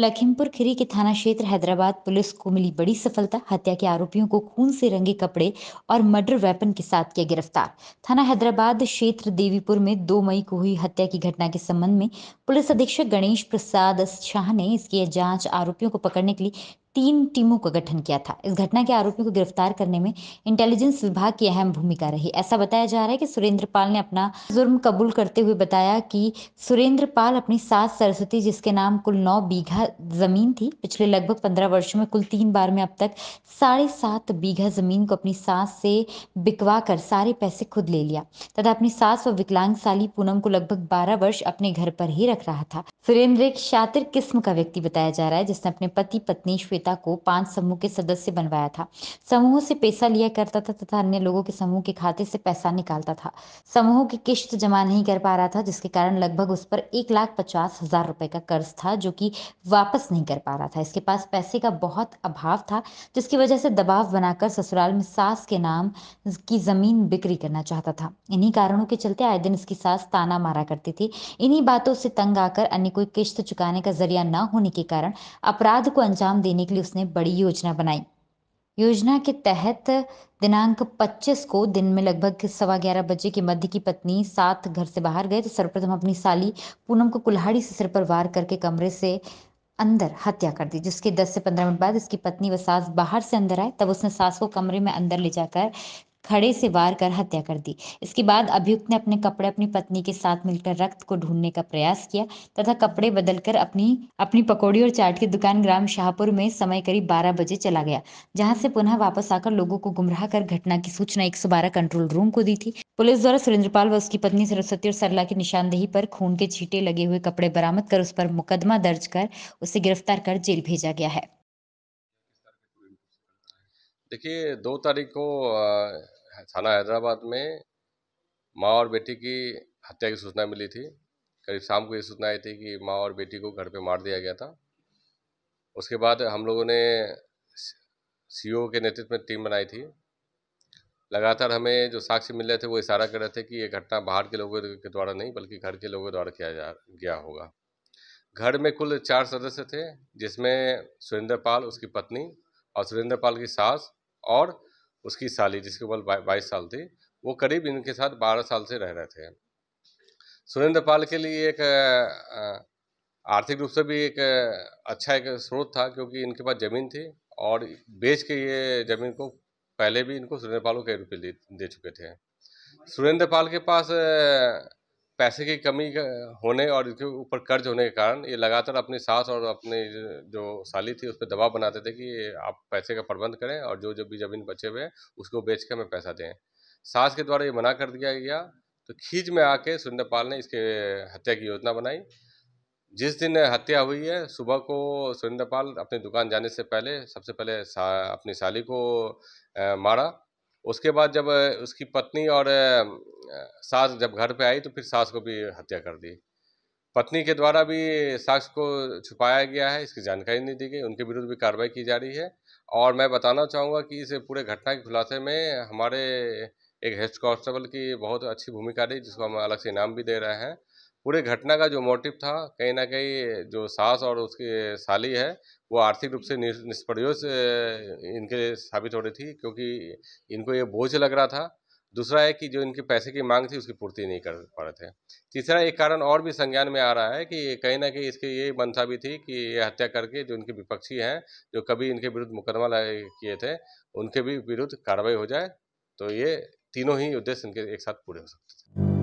लखीमपुर खीरी के थाना क्षेत्र हैदराबाद पुलिस को मिली बड़ी सफलता हत्या के आरोपियों को खून से रंगे कपड़े और मर्डर वेपन के साथ किया गिरफ्तार थाना हैदराबाद क्षेत्र देवीपुर में 2 मई को हुई हत्या की घटना के संबंध में पुलिस अधीक्षक गणेश प्रसाद शाह ने इसकी जांच आरोपियों को पकड़ने के लिए तीन टीमों का गठन किया था इस घटना के आरोपी को गिरफ्तार करने में इंटेलिजेंस विभाग की अहम भूमिका रही ऐसा बताया जा रहा है कि सुरेंद्र पाल ने अपना जुर्म कबूल करते हुए बताया कि सुरेंद्र पाल अपनी सास सरस्वती जिसके नाम कुल नौ बीघा जमीन थी पिछले लगभग पंद्रह वर्षो में कुल तीन बार में अब तक साढ़े सात बीघा जमीन को अपनी सास से बिकवा कर सारे पैसे खुद ले लिया तथा अपनी सास व विकलांग साली पूनम को लगभग बारह वर्ष अपने घर पर ही रख रहा था सुरेंद्र एक शातिर किस्म का व्यक्ति बताया जा रहा है जिसने अपने पति पत्नी श्वेता नेता को पांच समूह के सदस्य बनवाया था समूह से पैसा लिया करता था तथा अन्य लोगों के समूह के खाते से पैसा निकालता था समूह की किश्त जमा नहीं कर पा रहा था जिसके कारण लगभग उस पर एक लाख पचास हजार रुपए का कर्ज था जो कि वापस नहीं कर पा रहा था इसके पास पैसे का बहुत अभाव था जिसकी वजह से दबाव बनाकर ससुराल में सास के नाम की जमीन बिक्री करना चाहता था इन्हीं कारणों के चलते आए दिन इसकी सास ताना मारा करती थी इन्हीं बातों से तंग आकर अन्य कोई किश्त चुकाने का जरिया न होने के कारण अपराध को अंजाम देने के लिए उसने बड़ी योजना बनाई योजना के तहत दिनांक 25 को दिन में लगभग सवा ग्यारह बजे के मध्य की पत्नी साथ घर से बाहर गए तो सर्वप्रथम अपनी साली पूनम को कुल्हाड़ी से सिर पर वार करके कमरे से अंदर हत्या कर दी जिसके 10 से 15 मिनट बाद उसकी पत्नी व सास बाहर से अंदर आए तब उसने सास को कमरे में अंदर ले जाकर खड़े से वार कर हत्या कर दी इसके बाद अभियुक्त ने अपने कपड़े अपनी पत्नी के साथ मिलकर रक्त को ढूंढने का प्रयास किया तथा कपड़े बदलकर अपनी अपनी पकौड़ी और चाट की दुकान ग्राम शाहपुर में समय करीब बारह बजे चला गया जहाँ से पुनः वापस आकर लोगों को गुमराह कर घटना की सूचना एक कंट्रोल रूम को दी थी पुलिस द्वारा सुरेंद्रपाल व उसकी पत्नी सरस्वती और सरला की निशानदेही पर खून के छीटे लगे हुए कपड़े बरामद कर उस पर मुकदमा दर्ज कर उसे गिरफ्तार कर जेल भेजा गया है देखिए दो तारीख को थाना हैदराबाद में माँ और बेटी की हत्या की सूचना मिली थी करीब शाम को ये सूचना आई थी कि माँ और बेटी को घर पे मार दिया गया था उसके बाद हम लोगों ने सीओ के नेतृत्व में टीम बनाई थी लगातार हमें जो साक्ष्य मिल रहे थे वो इशारा कर रहे थे कि ये घटना बाहर के लोगों के द्वारा नहीं बल्कि घर के लोगों द्वारा किया जा गया होगा घर में कुल चार सदस्य थे जिसमें सुरेंद्र पाल उसकी पत्नी और सुरेंद्र पाल की सास और उसकी साली जिसकी उम्र बाईस साल थी वो करीब इनके साथ बारह साल से रह रहे थे सुरेंद्र पाल के लिए एक आर्थिक रूप से भी एक अच्छा एक स्रोत था क्योंकि इनके पास ज़मीन थी और बेच के ये ज़मीन को पहले भी इनको सुरेंद्र पाल को कई रुपये दे चुके थे सुरेंद्र पाल के पास पैसे की कमी होने और इसके ऊपर कर्ज होने के कारण ये लगातार अपनी सास और अपने जो साली थी उस पर दबाव बनाते थे कि आप पैसे का प्रबंध करें और जो जो भी जमीन बचे हुए हैं उसको बेच के हमें पैसा दें सास के द्वारा ये मना कर दिया गया तो खींच में आके सुंदरपाल ने इसके हत्या की योजना बनाई जिस दिन हत्या हुई है सुबह को सुरेंद्रपाल अपनी दुकान जाने से पहले सबसे पहले सा, अपनी साली को ए, मारा उसके बाद जब उसकी पत्नी और सास जब घर पे आई तो फिर सास को भी हत्या कर दी पत्नी के द्वारा भी सास को छुपाया गया है इसकी जानकारी नहीं दी गई उनके विरुद्ध भी कार्रवाई की जा रही है और मैं बताना चाहूँगा कि इस पूरे घटना के खुलासे में हमारे एक हेड कॉन्स्टेबल की बहुत अच्छी भूमिका रही जिसको हम अलग से इनाम भी दे रहे हैं पूरे घटना का जो मोटिव था कहीं ना कहीं जो सास और उसकी साली है वो आर्थिक रूप से निष्प्रयोज इनके साबित हो रही थी क्योंकि इनको ये बोझ लग रहा था दूसरा है कि जो इनके पैसे की मांग थी उसकी पूर्ति नहीं कर पा रहे थे तीसरा एक कारण और भी संज्ञान में आ रहा है कि कहीं ना कहीं इसकी ये मंशा भी थी कि ये हत्या करके जो इनके विपक्षी हैं जो कभी इनके विरुद्ध मुकदमा किए थे उनके भी विरुद्ध कार्रवाई हो जाए तो ये तीनों ही उद्देश्य इनके एक साथ पूरे हो सकते थे